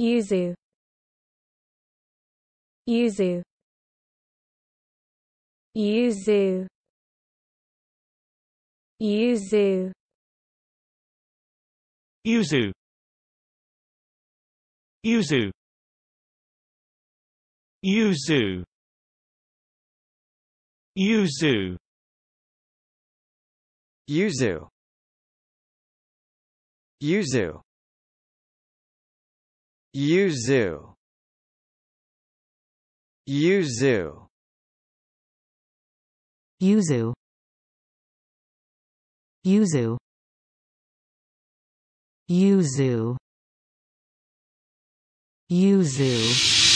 Yuzu Yuzu Yuzu Yuzu Yuzu Yuzu Yuzu Yuzu Yuzu Yuzu Yuzu Yuzu Yuzu Yuzu Yuzu Yuzu